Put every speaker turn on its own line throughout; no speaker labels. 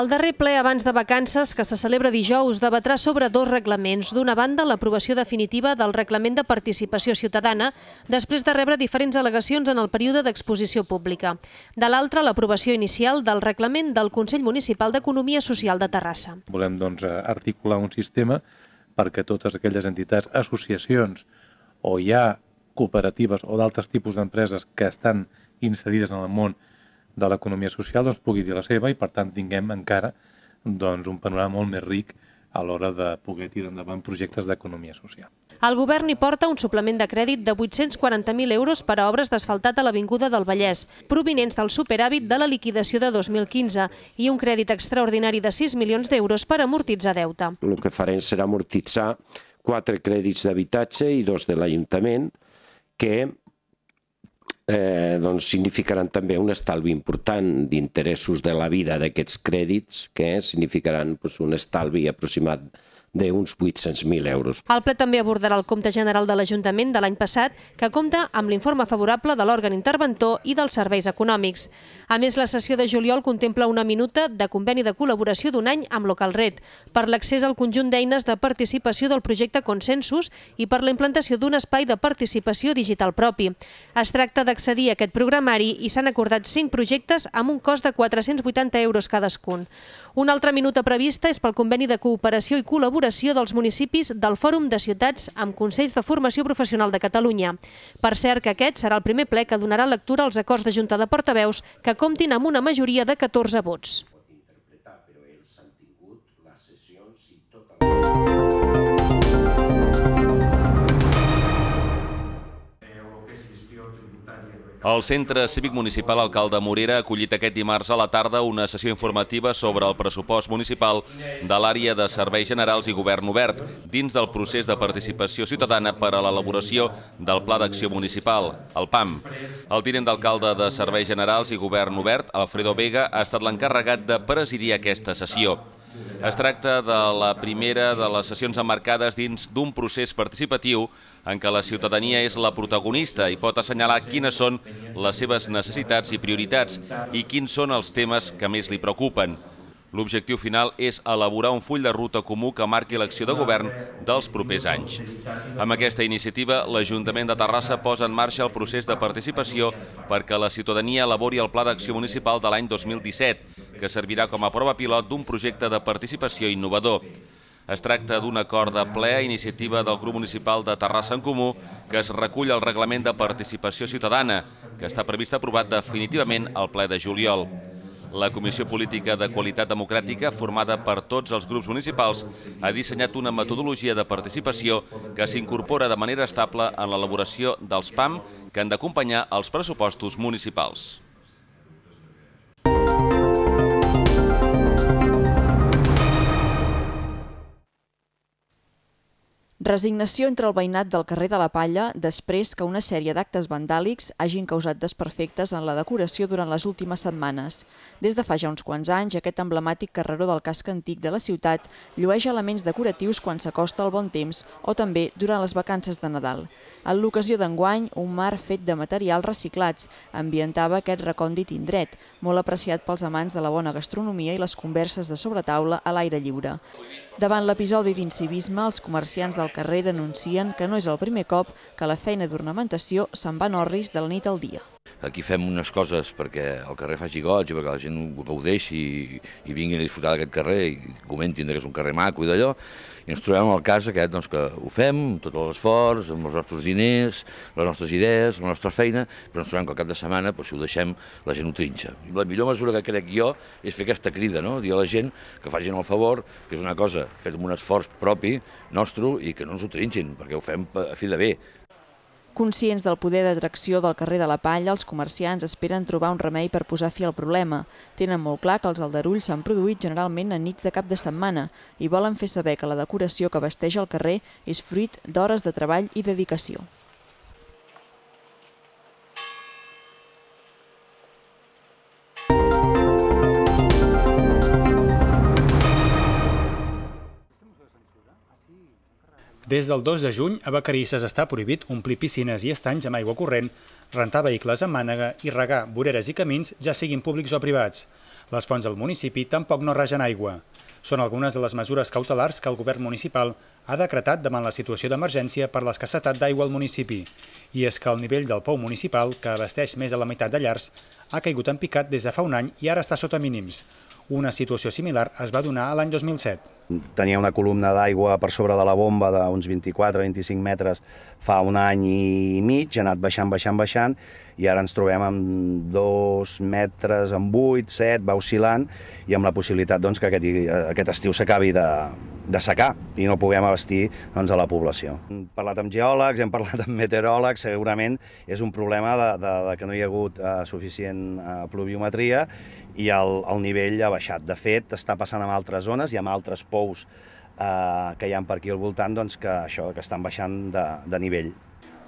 El darrer ple abans de vacances, que se celebra dijous, debatrà sobre dos reglaments. D'una banda, l'aprovació definitiva del Reglament de Participació Ciutadana, després de rebre diferents al·legacions en el període d'exposició pública. De l'altra, l'aprovació inicial del Reglament del Consell Municipal d'Economia Social de Terrassa.
Volem doncs, articular un sistema perquè totes aquelles entitats, associacions o hi ha cooperatives o d'altres tipus d'empreses que estan inserides en el món de l'economia social doncs, pugui dir la seva i per tant tinguem encara doncs, un panorama molt més ric a l'hora de poder tirar endavant projectes d'economia social.
El govern hi porta un suplement de crèdit de 840.000 euros per a obres d'asfaltat a l'Avinguda del Vallès, provinents del superàvit de la liquidació de 2015 i un crèdit extraordinari de 6 milions d'euros per amortitzar deute.
El que farem serà amortitzar quatre crèdits d'habitatge i dos de l'Ajuntament, que eh, doncs significaran també un estalvi important d'interessos de la vida d'aquests crèdits, que significaran doncs, un estalvi aproximat d'uns 800.000 euros.
El ple també abordarà el compte general de l'Ajuntament de l'any passat, que compta amb l'informe favorable de l'òrgan interventor i dels serveis econòmics. A més, la sessió de juliol contempla una minuta de conveni de col·laboració d'un any amb Localred per l'accés al conjunt d'eines de participació del projecte Consensus i per la implantació d'un espai de participació digital propi. Es tracta d'accedir a aquest programari i s'han acordat 5 projectes amb un cost de 480 euros cadascun. Una altra minuta prevista és pel conveni de cooperació i col·laboració col·laboració dels municipis del Fòrum de Ciutats amb Consells de Formació Professional de Catalunya. Per cert que aquest serà el primer ple que donarà lectura als acords de Junta de Portaveus que comptin amb una majoria de 14 vots.
El Centre Cívic Municipal Alcalde Morera ha acollit aquest dimarts a la tarda una sessió informativa sobre el pressupost municipal de l'àrea de serveis generals i govern obert dins del procés de participació ciutadana per a l'elaboració del Pla d'Acció Municipal, el PAM. El tinent d'alcalde de serveis generals i govern obert, Alfredo Vega, ha estat l'encarregat de presidir aquesta sessió. Es tracta de la primera de les sessions emmarcades dins d'un procés participatiu en què la ciutadania és la protagonista i pot assenyalar quines són les seves necessitats i prioritats i quins són els temes que més li preocupen. L'objectiu final és elaborar un full de ruta comú que marqui l'acció de govern dels propers anys. Amb aquesta iniciativa, l'Ajuntament de Terrassa posa en marxa el procés de participació perquè la ciutadania elabori el Pla d'Acció Municipal de l'any 2017, que servirà com a prova pilot d'un projecte de participació innovador. Es tracta d'un acord de ple a iniciativa del grup municipal de Terrassa en Comú que es recull al reglament de participació ciutadana, que està previst aprovat definitivament al ple de juliol. La Comissió Política de Qualitat Democràtica, formada per tots els grups municipals, ha dissenyat una metodologia de participació que s'incorpora de manera estable en l'elaboració dels PAM que han d'acompanyar els pressupostos municipals.
Resignació entre el veïnat del carrer de la Palla després que una sèrie d'actes vandàlics hagin causat desperfectes en la decoració durant les últimes setmanes. Des de fa ja uns quants anys, aquest emblemàtic carreró del casc antic de la ciutat llueix elements decoratius quan s'acosta el bon temps o també durant les vacances de Nadal. En l'ocasió d'enguany, un mar fet de materials reciclats ambientava aquest recòndit indret, molt apreciat pels amants de la bona gastronomia i les converses de sobretaula a l'aire lliure. Davant l'episodi d'incivisme, els comerciants del carrer denuncien que no és el primer cop que la feina d'ornamentació se'n va en orris de la nit al dia.
Aquí fem unes coses perquè el carrer faci goig i perquè la gent ho gaudeixi i, i vinguin a disfrutar d'aquest carrer i comentin que és un carrer maco i d'allò, i ens trobem el cas aquest doncs, que ho fem tot l'esforç, amb els nostres diners, les nostres idees, la nostra feina, però ens trobem que al cap de setmana, doncs, si ho deixem, la gent ho trinxa. I la millor mesura que crec jo és fer aquesta crida, no? dir a la gent que facin el favor, que és una cosa fet amb un esforç propi, nostre, i que no ens ho trinxin, perquè ho fem a fi de bé.
Conscients del poder d'atracció del carrer de la Palla, els comerciants esperen trobar un remei per posar fi al problema. Tenen molt clar que els aldarulls s'han produït generalment a nits de cap de setmana i volen fer saber que la decoració que vesteix el carrer és fruit d'hores de treball i dedicació.
Des del 2 de juny, a Vacarisses està prohibit omplir piscines i estanys amb aigua corrent, rentar vehicles amb mànega i regar voreres i camins, ja siguin públics o privats. Les fonts del municipi tampoc no regen aigua. Són algunes de les mesures cautelars que el govern municipal ha decretat davant la situació d'emergència per l'escassetat d'aigua al municipi. I és que el nivell del pou municipal, que abasteix més de la meitat de llars, ha caigut en picat des de fa un any i ara està sota mínims. Una situació similar es va donar l'any 2007.
Tenia una columna d'aigua per sobre de la bomba d'uns 24-25 metres fa un any i mig, ha anat baixant, baixant, baixant, i ara ens trobem amb 2 metres, amb 8, 7, va oscil·lant, i amb la possibilitat doncs, que aquest, eh, aquest estiu s'acabi de, de secar i no puguem abastir doncs, a la població.
Hem parlat amb geòlegs, hem parlat amb meteoròlegs,
segurament és un problema de, de, de que no hi ha hagut eh, suficient eh, pluviometria i el, el nivell ha baixat. De fet, està passant en altres zones i en altres pous eh,
que hi ha per aquí al voltant doncs, que, això, que estan baixant de, de nivell.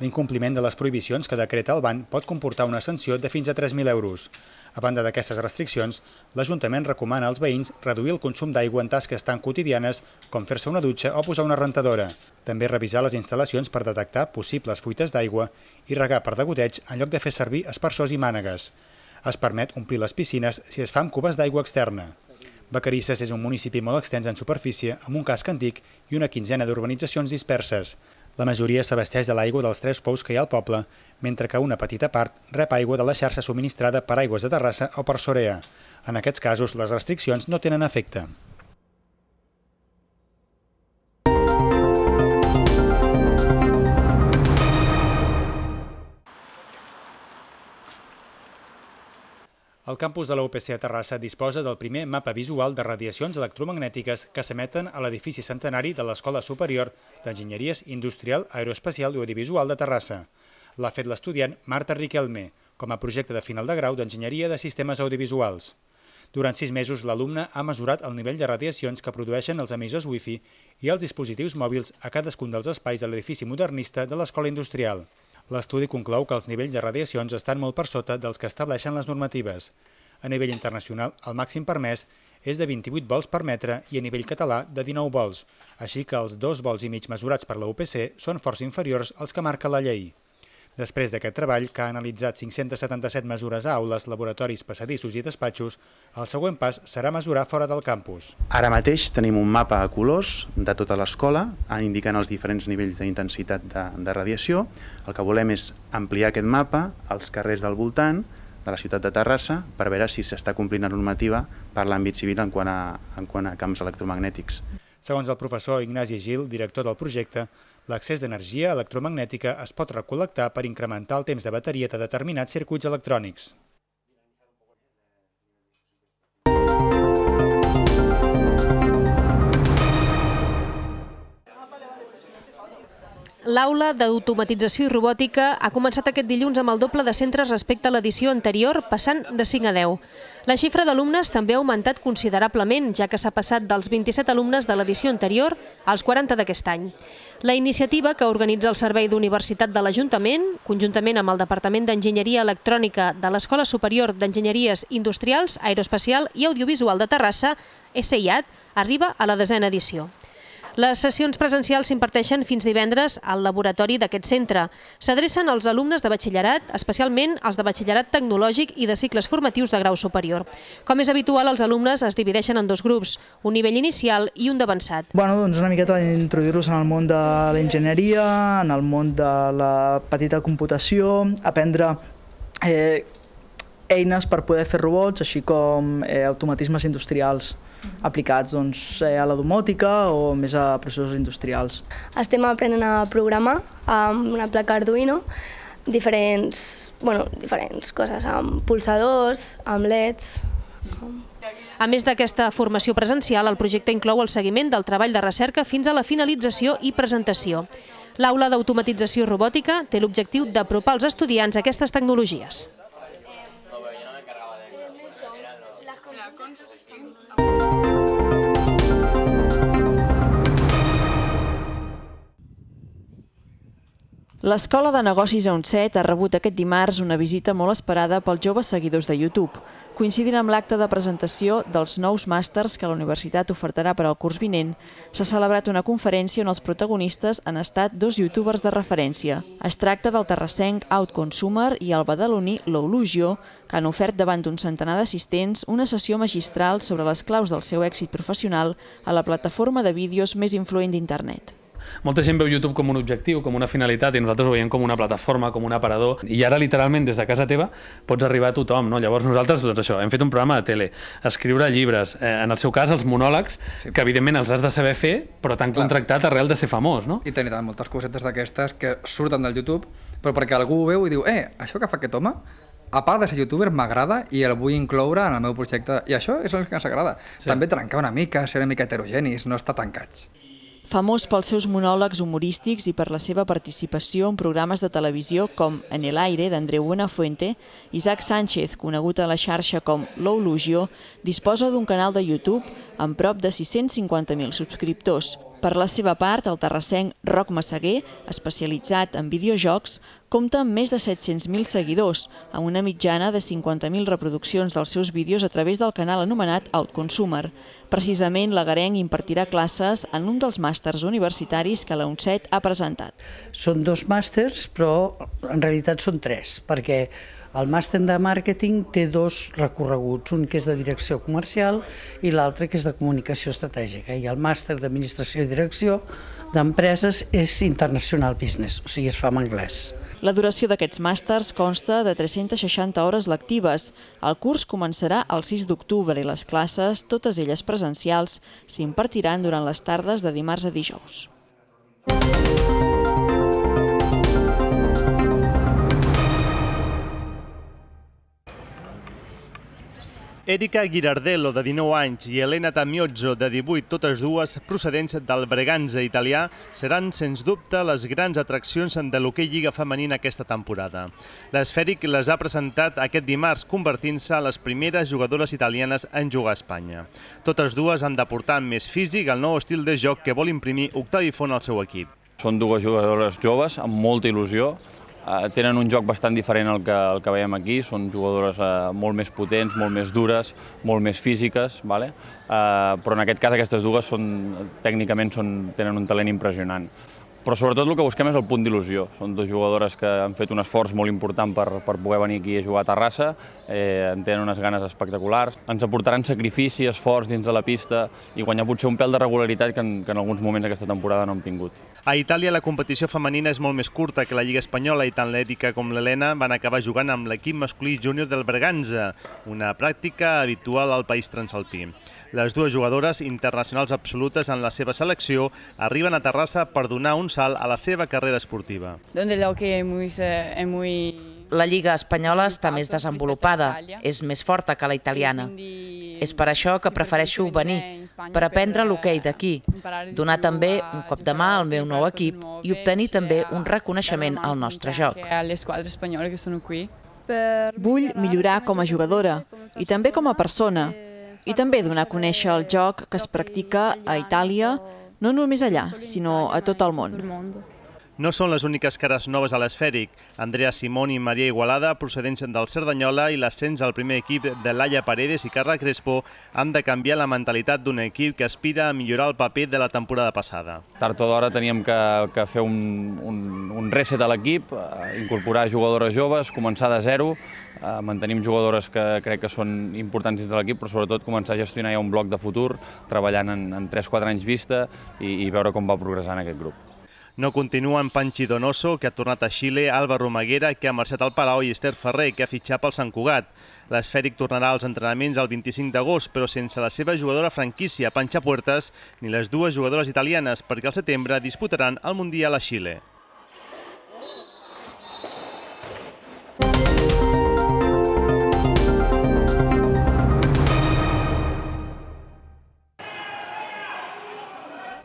L'incompliment de les prohibicions que decreta el banc pot comportar una sanció de fins a 3.000 euros. A banda d'aquestes restriccions, l'Ajuntament recomana als veïns reduir el consum d'aigua en tasques tan quotidianes com fer-se una dutxa o posar una rentadora. També revisar les instal·lacions per detectar possibles fuites d'aigua i regar per degoteig en lloc de fer servir esparsors i mànegues. Es permet omplir les piscines si es fa amb cubes d'aigua externa. Vacarisses és un municipi molt extens en superfície, amb un casc antic i una quinzena d'urbanitzacions disperses. La majoria s'abasteix de l'aigua dels tres pous que hi ha al poble, mentre que una petita part rep aigua de la xarxa subministrada per aigües de Terrassa o per Sorea. En aquests casos, les restriccions no tenen efecte. El campus de la UPC a Terrassa disposa del primer mapa visual de radiacions electromagnètiques que s'emeten a l'edifici centenari de l'Escola Superior d'Enginyeries Industrial, Aeroespacial i Audiovisual de Terrassa. L'ha fet l'estudiant Marta Riquelme, com a projecte de final de grau d'Enginyeria de Sistemes Audiovisuals. Durant sis mesos, l'alumne ha mesurat el nivell de radiacions que produeixen els emissors wifi i els dispositius mòbils a cadascun dels espais de l'edifici modernista de l'Escola Industrial. L'estudi conclou que els nivells de radiacions estan molt per sota dels que estableixen les normatives. A nivell internacional, el màxim permès és de 28 vols per metre i a nivell català de 19 vols, així que els dos vols i mig mesurats per la UPC són força inferiors als que marca la llei. Després d'aquest treball, que ha analitzat 577 mesures a aules, laboratoris, passadissos i despatxos, el següent pas serà mesurar fora del campus.
Ara mateix tenim un mapa a colors de tota l'escola, eh, indicant els diferents nivells d'intensitat de, de radiació. El que volem és ampliar aquest mapa als carrers del voltant, de la ciutat de Terrassa per veure si s'està complint la normativa per l'àmbit civil en quant, a, en quant a camps electromagnètics.
Segons el professor Ignasi Gil, director del projecte, L'accés d'energia electromagnètica es pot recol·lectar per incrementar el temps de bateria de determinats circuits electrònics.
L'aula d'automatització i robòtica ha començat aquest dilluns amb el doble de centres respecte a l'edició anterior, passant de 5 a 10. La xifra d'alumnes també ha augmentat considerablement, ja que s'ha passat dels 27 alumnes de l'edició anterior als 40 d'aquest any. La iniciativa que organitza el Servei d'Universitat de l'Ajuntament, conjuntament amb el Departament d'Enginyeria Electrònica de l'Escola Superior d'Enginyeries Industrials, Aeroespacial i Audiovisual de Terrassa, SEIAT, arriba a la desena edició. Les sessions presencials s'imparteixen fins divendres al laboratori d'aquest centre. S'adrecen als alumnes de batxillerat, especialment els de batxillerat tecnològic i de cicles formatius de grau superior. Com és habitual, els alumnes es divideixen en dos grups, un nivell inicial i un d'avançat.
Bueno, doncs una miqueta introduir-los en el món de l'enginyeria, en el món de la petita computació, aprendre eh, eines per poder fer robots, així com eh, automatismes industrials aplicats doncs, eh, a la domòtica o més a processos industrials.
Estem aprenent a programar amb una placa Arduino, diferents, bueno, diferents coses, amb pulsadors, amb leds... Amb... A més d'aquesta formació presencial, el projecte inclou el seguiment del treball de recerca fins a la finalització i presentació. L'aula d'automatització robòtica té l'objectiu d'apropar als estudiants aquestes tecnologies. Thank you.
L'Escola de Negocis a Onset ha rebut aquest dimarts una visita molt esperada pels joves seguidors de YouTube, coincidint amb l'acte de presentació dels nous màsters que la universitat ofertarà per al curs vinent, s'ha celebrat una conferència on els protagonistes han estat dos youtubers de referència. Es tracta del terrassenc Outconsumer i el badaloní L'Olugio, que han ofert davant d'un centenar d'assistents una sessió magistral sobre les claus del seu èxit professional a la plataforma de vídeos més influent d'internet.
Molta gent veu YouTube com un objectiu, com una finalitat, i nosaltres ho veiem com una plataforma, com un aparador, i ara literalment des de casa teva pots arribar a tothom, no? Llavors nosaltres, doncs això, hem fet un programa de tele, escriure llibres, eh, en el seu cas els monòlegs, sí. que evidentment els has de saber fer, però t'han contractat arrel de ser famós, no? I tenir moltes cosetes d'aquestes que surten del YouTube, però perquè algú ho veu i diu, eh, això que fa aquest home, a part de ser youtuber, m'agrada i el vull incloure en el meu projecte. I això és el que ens agrada. Sí. També trencar una mica, ser una mica heterogenis, no estar tancats
famós pels seus monòlegs humorístics i per la seva participació en programes de televisió com En el aire d'Andreu Buenafuente, Isaac Sánchez, conegut a la xarxa com L'Oulugio, disposa d'un canal de YouTube amb prop de 650.000 subscriptors. Per la seva part, el terrassenc Roc Massaguer, especialitzat en videojocs, compta amb més de 700.000 seguidors, amb una mitjana de 50.000 reproduccions dels seus vídeos a través del canal anomenat Outconsumer. Precisament, l'Agarenc impartirà classes en un dels màsters universitaris que la UNCET ha presentat. Són dos màsters, però en realitat són tres, perquè el màster de màrqueting té dos recorreguts, un que és de direcció comercial i l'altre que és de comunicació estratègica. I el màster d'administració i direcció d'empreses és international business, o sigui, es fa en anglès. La duració d'aquests màsters consta de 360 hores lectives. El curs començarà el 6 d'octubre i les classes, totes elles presencials, s'impartiran durant les tardes de dimarts a dijous. Música
Erika Girardello, de 19 anys, i Elena Tamiozzo, de 18, totes dues procedents del Breganza italià, seran, sens dubte, les grans atraccions de l'hoquei Lliga Femenina aquesta temporada. L'Esfèric les ha presentat aquest dimarts, convertint-se en les primeres jugadores italianes en jugar a Espanya. Totes dues han de portar més físic el nou estil de joc que vol imprimir
Octavi Font al seu equip. Són dues jugadores joves, amb molta il·lusió, Eh, tenen un joc bastant diferent al que, al que veiem aquí, són jugadores eh, molt més potents, molt més dures, molt més físiques, vale? eh, però en aquest cas aquestes dues són, tècnicament són, tenen un talent impressionant però sobretot el que busquem és el punt d'il·lusió. Són dues jugadores que han fet un esforç molt important per, per poder venir aquí a jugar a Terrassa, eh, en tenen unes ganes espectaculars, ens aportaran sacrifici, esforç dins de la pista i guanyar potser un pèl de regularitat que en, que en alguns moments aquesta temporada no hem tingut.
A Itàlia la competició femenina és molt més curta que la Lliga Espanyola i tant l'Èrica com l'Helena van acabar jugant amb l'equip masculí júnior del Berganza, una pràctica habitual al país transalpí. Les dues jugadores internacionals absolutes en la seva selecció arriben a Terrassa per donar un salt a la seva carrera esportiva.
Donde lo que hemos, hemos eh, la Lliga espanyola està més desenvolupada, és més forta que la italiana. És per això que prefereixo venir, per aprendre l'hoquei eh, d'aquí, donar també
un cop de mà al meu nou equip i obtenir també un reconeixement al nostre joc. Vull millorar com a jugadora i també com a persona eh, i també donar a conèixer el joc que es practica a Itàlia, no només allà, sinó a tot el món.
No són les úniques cares noves a l'esfèric. Andrea Simón i Maria Igualada, procedents del Cerdanyola i l'ascens al primer equip de Laia Paredes i Carla Crespo, han de canviar la mentalitat d'un equip que aspira a millorar el paper de la temporada passada.
Tard o d'hora teníem que, que fer un, un, un reset a l'equip, eh, incorporar jugadores joves, començar de zero, eh, mantenim jugadores que crec que són importants dins de l'equip, però sobretot començar a gestionar ja un bloc de futur, treballant en, en 3-4 anys vista i, i veure com va progressant aquest grup. No continuen
Panchi Donoso, que ha tornat
a Xile, Alba Romaguera,
que ha marxat al Palau, i Esther Ferrer, que ha fitxat pel Sant Cugat. L'esfèric tornarà als entrenaments el 25 d'agost, però sense la seva jugadora franquícia, Panxa Puertas, ni les dues jugadores italianes, perquè al setembre disputaran el Mundial a Xile.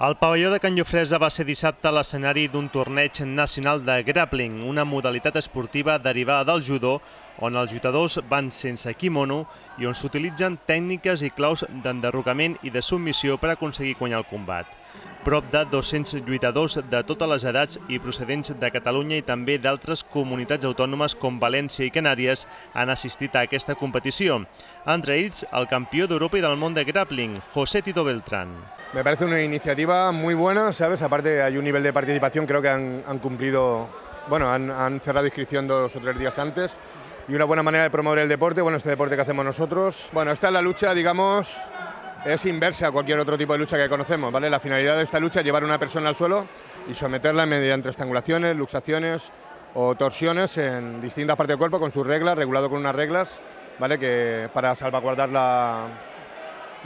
El pavelló de Can Llofresa va ser dissabte l'escenari d'un torneig nacional de grappling, una modalitat esportiva derivada del judo, on els lluitadors van sense kimono i on s'utilitzen tècniques i claus d'enderrocament i de submissió per aconseguir guanyar el combat. Prop de 200 lluitadors de totes les edats i procedents de Catalunya i també d'altres comunitats autònomes com València i Canàries han assistit a aquesta competició. Entre ells, el campió d'Europa i del món de grappling, José Tito Beltrán.
Me parece una iniciativa muy buena, ¿sabes? Aparte hay un nivel de participación, creo que han, cumplido, bueno, han, cerrado inscripción dos o tres días antes y una buena manera de promover el deporte, bueno, este deporte que hacemos nosotros. Bueno, esta es la lucha, digamos, es inversa a cualquier otro tipo de lucha que conocemos, ¿vale? La finalidad de esta lucha es llevar a una persona al suelo y someterla mediante estrangulaciones, luxaciones o torsiones en distintas partes del cuerpo con sus reglas, regulado con unas reglas, ¿vale? Que para salvaguardar la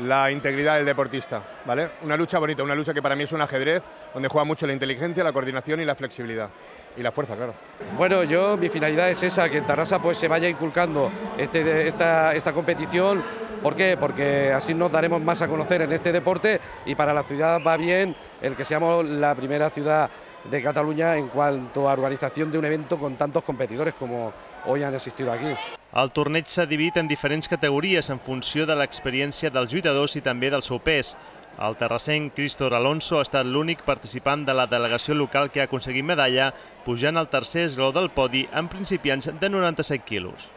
la integridad del deportista, ¿vale? Una lucha bonita, una lucha que para mí es un ajedrez, donde juega mucho la inteligencia, la coordinación y la flexibilidad. Y la fuerza, claro. Bueno, yo, mi finalidad es esa, que en Tarrasa pues, se vaya inculcando este, esta, esta competición. ¿Por qué?
Porque así nos daremos más a conocer en este deporte y para la ciudad va bien el que seamos la primera ciudad de Cataluña en cuanto a organización de un evento con tantos competidores como hoy han existido aquí.
El torneig s'ha dividit en diferents categories en funció de l'experiència dels lluitadors i també del seu pes. El terrassenc Cristor Alonso ha estat l'únic participant de la delegació local que ha aconseguit medalla, pujant al tercer esglaó del podi amb principiants de 97 quilos.